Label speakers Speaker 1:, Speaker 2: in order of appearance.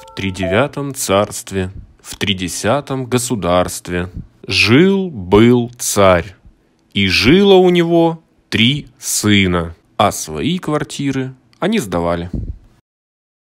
Speaker 1: В тридевятом царстве, в тридесятом государстве жил-был царь, и жило у него три сына, а свои квартиры они сдавали.